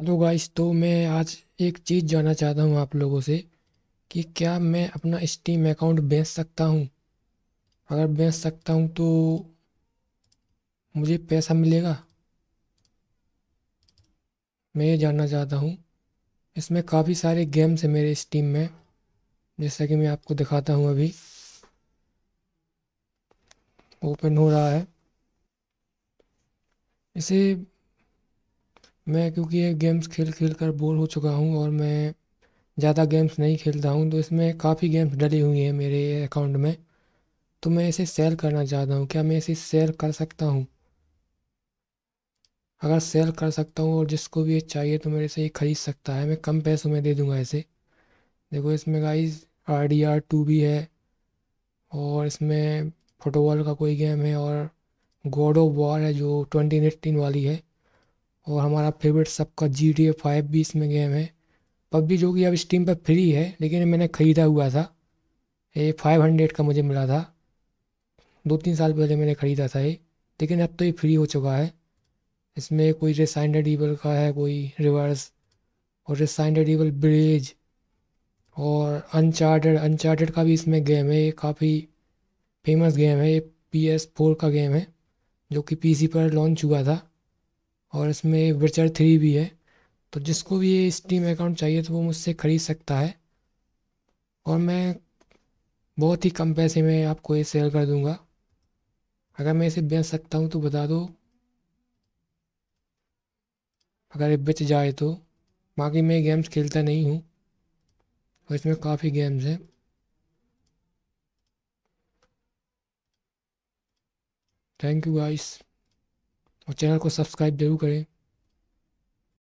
hello guys तो मैं आज एक चीज़ जानना चाहता हूँ आप लोगों से कि क्या मैं अपना स्टीम अकाउंट बेच सकता हूँ अगर बेच सकता हूँ तो मुझे पैसा मिलेगा मैं ये जानना चाहता हूँ इसमें काफ़ी सारे गेम्स हैं मेरे स्टीम में जैसा कि मैं आपको दिखाता हूँ अभी ओपन हो रहा है इसे मैं क्योंकि ये गेम्स खेल खेल कर बोर हो चुका हूँ और मैं ज़्यादा गेम्स नहीं खेलता हूँ तो इसमें काफ़ी गेम्स डली हुई हैं मेरे अकाउंट में तो मैं इसे सेल करना चाहता हूँ क्या मैं इसे सेल कर सकता हूँ अगर सेल कर सकता हूँ और जिसको भी ये चाहिए तो मेरे से ये ख़रीद सकता है मैं कम पैसों में दे दूँगा इसे देखो इसमें guys R D R two भी है और इसमें फुटबॉल का कोई गेम है और गोडो वॉर है जो ट्वेंटी एटीन वाली है और हमारा फेवरेट सबका जी टी ए फाइव भी इसमें गेम है पबजी जो कि अब स्टीम पर फ्री है लेकिन मैंने ख़रीदा हुआ था ये फाइव हंड्रेड का मुझे मिला था दो तीन साल पहले मैंने ख़रीदा था ये लेकिन अब तो ये फ्री हो चुका है इसमें कोई रिसाइंडेड ईवल का है कोई रिवर्स और रिसाइंडेड ईवल ब्रिज और अनचार्टेड अनचार्टेड का भी इसमें गेम है ये काफ़ी फेमस गेम है ये पी एस फोर का गेम है जो कि पीसी पर लॉन्च हुआ था और इसमें विचर थ्री भी है तो जिसको भी ये स्टीम अकाउंट चाहिए तो वो मुझसे ख़रीद सकता है और मैं बहुत ही कम पैसे में आपको ये सेल कर दूँगा अगर मैं इसे बेच सकता हूँ तो बता दो अगर ये बेच जाए तो बाकी मैं गेम्स खेलता नहीं हूँ और इसमें काफ़ी गेम्स हैं थैंक यू गाइस और चैनल को सब्सक्राइब जरूर करें